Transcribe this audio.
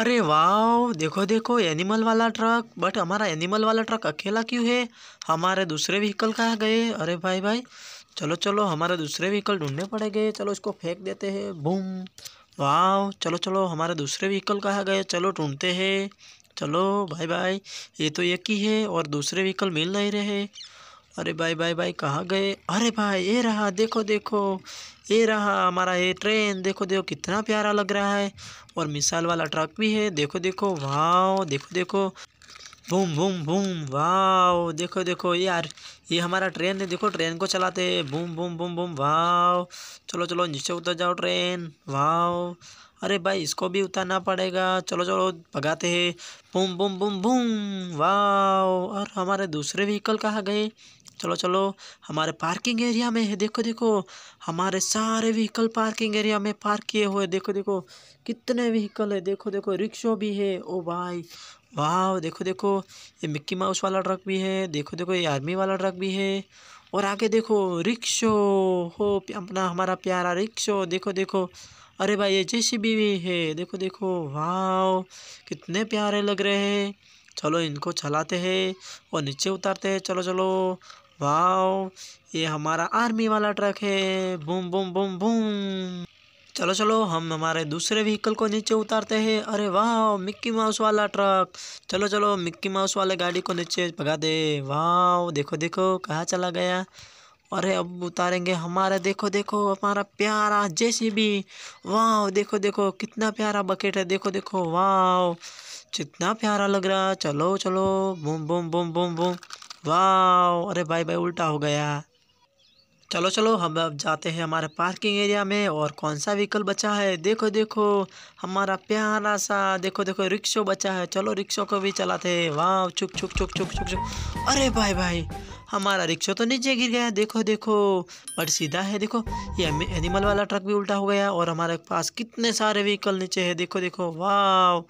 अरे वाह देखो देखो एनिमल वाला ट्रक बट हमारा एनिमल वाला ट्रक अकेला क्यों है हमारे दूसरे व्हीकल कहाँ गए अरे भाई भाई चलो चलो हमारे दूसरे व्हीकल ढूंढने पड़ेंगे चलो इसको फेंक देते हैं बूम वाह चलो चलो हमारे दूसरे व्हीकल कहाँ गए चलो ढूंढते हैं चलो भाई भाई ये तो एक ही है और दूसरे व्हीकल मिल नहीं रहे अरे भाई भाई भाई कहाँ गए अरे भाई ये रहा देखो देखो ये रहा हमारा ये ट्रेन देखो देखो कितना प्यारा लग रहा है और मिसाल वाला ट्रक भी है देखो देखो वाह देखो देखो बूम बूम बूम वाओ देखो देखो यार ये हमारा ट्रेन है देखो ट्रेन को चलाते boom boom boom boom wow चलो चलो नीचे उतर जाओ ट्रेन वाओ अरे भाई इसको भी उतरना पड़ेगा चलो चलो भगाते हैं boom boom boom boom wow और हमारे दूसरे व्हीकल कहाँ गए चलो चलो हमारे पार्किंग एरिया में है देखो देखो हमारे सारे व्हीकल पार्किंग एरिया में पार्क किए हुए देखो देखो कितने व्हीकल है देखो देखो रिक्शो भी है ओ भाई वाह देखो देखो ये मिक्की माउस वाला ट्रक भी है देखो देखो ये आर्मी वाला ट्रक भी है और आगे देखो रिक्शो हो अपना हमारा प्यारा रिक्शो देखो देखो अरे भाई ये जेसीबी भी है देखो देखो वाह कितने प्यारे लग रहे हैं चलो इनको चलाते हैं और नीचे उतारते हैं चलो चलो वाह ये हमारा आर्मी वाला ट्रक है बूम बूम बूम बूम चलो चलो हम हमारे दूसरे व्हीकल को नीचे उतारते हैं अरे वाह मिक्की माउस वाला ट्रक चलो चलो मिक्की माउस वाले गाड़ी को नीचे भगा दे वाह देखो देखो कहाँ चला गया अरे अब उतारेंगे हमारे देखो देखो हमारा प्यारा जैसे भी वाह देखो देखो कितना प्यारा बकेट है देखो देखो वाह कितना प्यारा लग रहा चलो चलो बुम बुम बुम बुम बुम वाह अरे भाई भाई उल्टा हो गया चलो चलो हम अब जाते हैं हमारे पार्किंग एरिया में और कौन सा व्हीकल बचा है देखो देखो हमारा प्यारा सा देखो देखो रिक्शो बचा है चलो रिक्शो को भी चलाते हैं वाह चुक चुक चुक चुक चुक चुक अरे भाई भाई हमारा रिक्शो तो नीचे गिर गया देखो देखो पर सीधा है देखो ये एनिमल वाला ट्रक भी उल्टा हो गया और हमारे पास कितने सारे व्हीकल नीचे है देखो देखो वाह